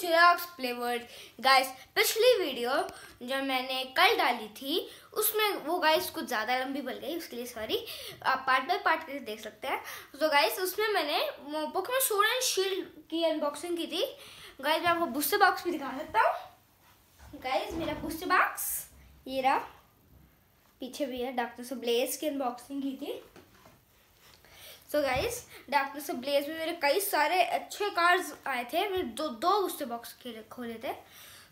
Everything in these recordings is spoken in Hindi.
जिराक्स फ्लेवर्ड गाइस पिछली वीडियो जो मैंने कल डाली थी उसमें वो गाइस कुछ ज़्यादा लंबी बन गई उसके लिए सॉरी आप पार्ट बाय पार्ट करके देख सकते हैं तो गाइस उसमें मैंने बुक में सोड एंड शील्ड की अनबॉक्सिंग की थी गाइस मैं आपको बुस्से बॉक्स भी दिखा सकता हूँ गाइस मेरा बुस्से बॉक्स ये रहा पीछे भी है डॉक्टर से ब्लेस की अनबॉक्सिंग की थी सो गाइस डॉक्टर से ब्लेज में मेरे कई सारे अच्छे कार्ड्स आए थे मेरे दो दो उससे बॉक्स खेले खोले थे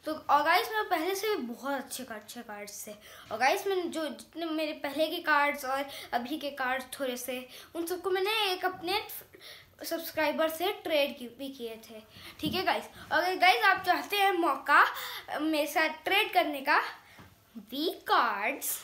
तो और गाइस मेरे पहले से भी बहुत अच्छे अच्छे कार्ड्स थे और गाइस मैंने जो जितने मेरे पहले के कार्ड्स और अभी के कार्ड्स थोड़े से उन सबको मैंने एक अपने सब्सक्राइबर से ट्रेड की, भी किए थे ठीक है गाइस और गाइस आप चाहते हैं मौका मेरे साथ ट्रेड करने का वी कार्ड्स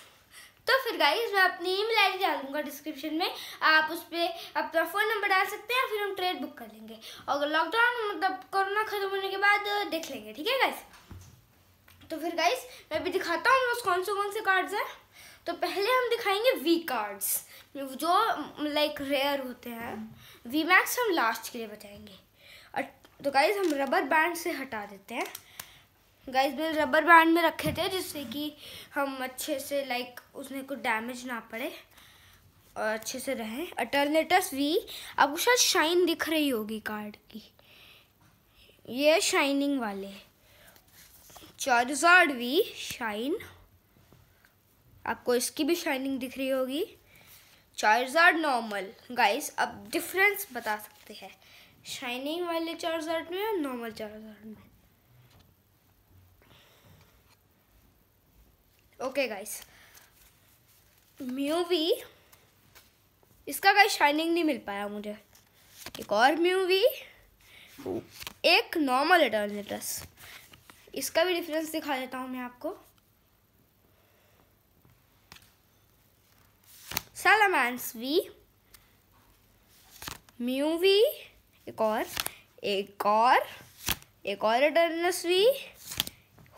तो फिर गाइज मैं अपनी ईमेल आई डाल दूँगा डिस्क्रिप्शन में आप उस पर अपना फ़ोन नंबर डाल सकते हैं फिर हम ट्रेड बुक कर लेंगे और लॉकडाउन मतलब कोरोना ख़त्म होने के बाद देख लेंगे ठीक है गाइज तो फिर गाइज मैं भी दिखाता हूँ बस कौन से कौन से कार्ड्स हैं तो पहले हम दिखाएंगे वी कार्ड्स जो लाइक रेयर होते हैं वी मैक्स हम लास्ट के लिए बताएंगे और तो गाइज हम रबर बैंड से हटा देते हैं गाइस मैंने रबर बैंड में रखे थे जिससे कि हम अच्छे से लाइक उसमें कुछ डैमेज ना पड़े और अच्छे से रहें अटरनेटर्स वी आपको शायद शाइन दिख रही होगी कार्ड की ये शाइनिंग वाले चार्जार्ड वी शाइन आपको इसकी भी शाइनिंग दिख रही होगी चार्जार्ड नॉर्मल गाइस अब डिफरेंस बता सकते हैं शाइनिंग वाले चार्जार्ड में और नॉर्मल चार्जार्ड में ओके गाइस म्यूवी इसका गाइस शाइनिंग नहीं मिल पाया मुझे एक और म्यूवी एक नॉर्मल एटर्नेटस इसका भी डिफरेंस दिखा देता हूँ मैं आपको सलामैंस वी म्यूवी एक और एक और एक और Eternatus V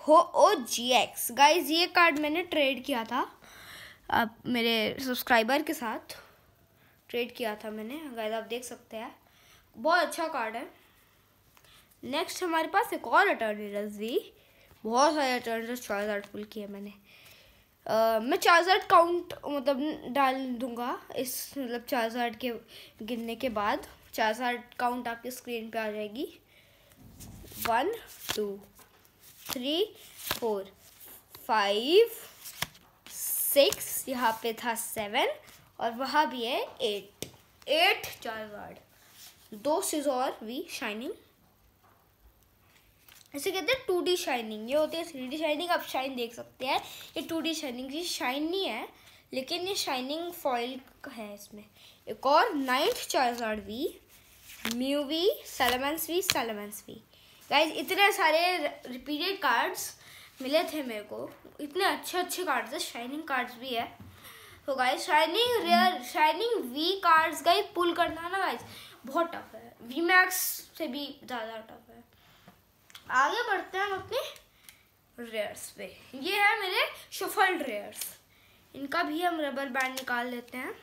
ho oh G X guys ये कार्ड मैंने ट्रेड किया था आप मेरे सब्सक्राइबर के साथ ट्रेड किया था मैंने गाइज आप देख सकते हैं बहुत अच्छा कार्ड है नेक्स्ट हमारे पास एक और अटर्निटस भी बहुत सारे चार्ज आर्ट फुल किए मैंने आ, मैं आर्ट काउंट मतलब डाल दूंगा इस मतलब चार्ज आर्ट के गिनने के बाद चार्ज आर्ट काउंट आपकी स्क्रीन पे आ जाएगी one two three four five six यहाँ पे था सेवन और वहाँ भी है एट एट चार वर्ड दो और वी शाइनिंग ऐसे कहते हैं टू डी शाइनिंग ये होती है थ्री डी शाइनिंग आप शाइन देख सकते हैं ये टू डी शाइनिंग की शाइन नहीं है लेकिन ये शाइनिंग फॉइल है इसमें एक और नाइन्थ आर वी म्यू वी सेलेमेंस वी सेलेमेंस वी गाइज इतने सारे रिपीटेड कार्ड्स मिले थे मेरे को इतने अच्छे अच्छे कार्ड्स है शाइनिंग कार्ड्स भी है तो guys shining rare shining V cards guys pull करना ना गाइज बहुत टफ है वी मैक्स से भी ज़्यादा टफ है आगे बढ़ते हैं हम अपने रेयर्स पे ये है मेरे शफल्ड रेयर्स इनका भी हम रबर बैंड निकाल लेते हैं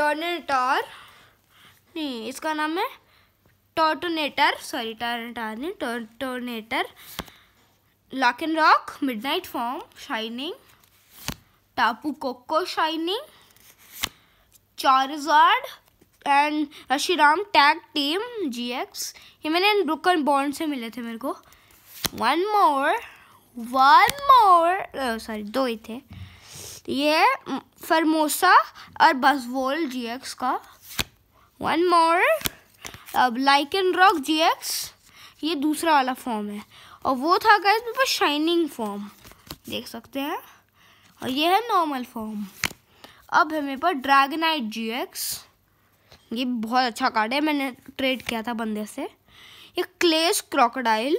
टॉर नहीं इसका नाम है टोटोनेटर सॉरी टोटोनेटर lock and rock midnight form shining Tapu Koko shining Charizard and Reshiram tag team G X ये मैंने ब्रुकन बॉन्ड से मिले थे मेरे को one more one more sorry दो ही थे ये है mm, फरमोसा और बसवोल जी एक्स का वन मोर अब लाइकन रॉक जी एक्स ये दूसरा वाला फॉर्म है और वो था गए मेरे पास शाइनिंग फॉर्म देख सकते हैं और ये है नॉर्मल फॉर्म अब है मेरे पास ड्रैगनाइट जी एक्स ये बहुत अच्छा कार्ड है मैंने ट्रेड किया था बंदे से ये क्लेस क्रोकोडाइल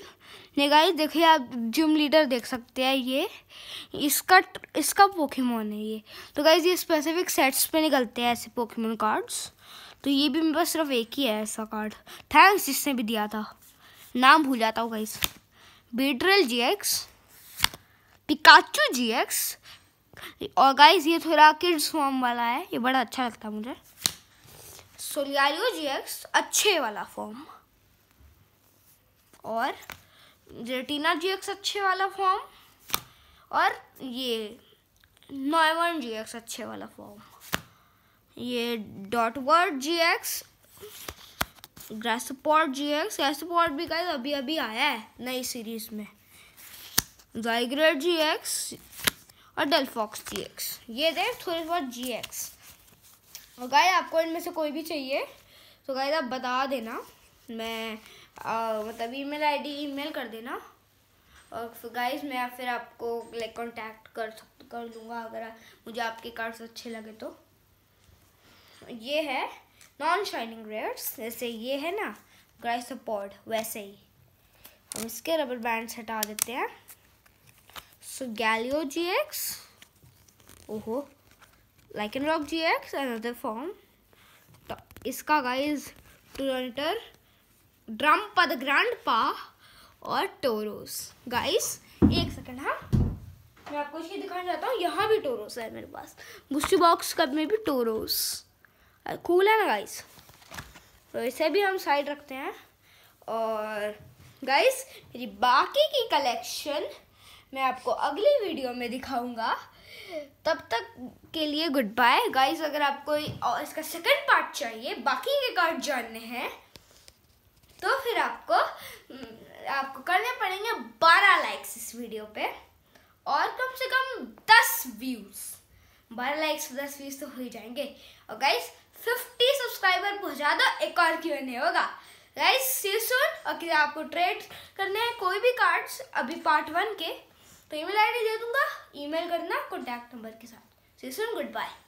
ये गाइस देखिए आप जिम लीडर देख सकते हैं ये इसका इसका पोकेमोन है ये तो गाइस ये स्पेसिफिक सेट्स पे निकलते हैं ऐसे पोकेमोन कार्ड्स तो ये भी मेरे पास सिर्फ एक ही है ऐसा कार्ड थैंक्स जिसने भी दिया था नाम भूल जाता हूँ गाइस बेड्रल G X Pikachu G X और गाइस ये थोड़ा किड्स फॉर्म वाला है ये बड़ा अच्छा लगता है मुझे सोलियारियो जी एक्स अच्छे वाला फॉर्म और जेटीना जी एक्स अच्छे वाला फॉर्म और ये नोएवन जी एक्स अच्छे वाला फॉर्म ये डॉट वर्ड जी एक्स ग्रेसपॉट जी एक्स ग्रेसपॉट भी गाइज अभी अभी आया है नई सीरीज में जाइग्रेट जी एक्स और डेलफॉक्स जी एक्स ये दे थोड़े बहुत जी एक्स और गाय आपको इनमें से कोई भी चाहिए तो गाय आप बता देना मैं मेल मतलब ईमेल आईडी ईमेल कर देना और गाइज मैं फिर आपको लाइक कॉन्टैक्ट कर सक कर लूँगा अगर मुझे आपके कार्ड्स अच्छे लगे तो ये है नॉन शाइनिंग रेयर्स जैसे ये है ना पॉड वैसे ही हम इसके रबर बैंड्स हटा देते हैं सो गैलियो जी एक्स ओहो Lycanroc G X another form तो इसका गाइज टोरेंटर ड्रम पद ग्रांड पा और टोरोस गाइस एक सेकंड हाँ मैं आपको इसकी दिखाना चाहता हूँ यहाँ भी टोरोस है मेरे पास बुस्टी बॉक्स कप में भी टोरोस कूल है ना गाइस तो इसे भी हम साइड रखते हैं और गाइस मेरी बाकी की कलेक्शन मैं आपको अगली वीडियो में दिखाऊंगा तब तक के लिए गुड बाय गाइस अगर आपको इसका सेकंड पार्ट चाहिए बाकी के कार्ड जानने हैं तो फिर आपको हम्म, आपको करने पड़ेंगे बारह लाइक्स इस वीडियो पे और कम से कम दस व्यूज़ बारह लाइक्स दस व्यूज़ तो हो ही जाएंगे और गाइस फिफ्टी सब्सक्राइबर पहुंचा दो एक और क्यों नहीं होगा गाइस सी सून अगर आपको ट्रेड करने हैं कोई भी कार्ड्स अभी पार्ट वन के तो ईमेल आईडी दे दूंगा ईमेल करना कॉन्टैक्ट नंबर के साथ सी सून गुड बाय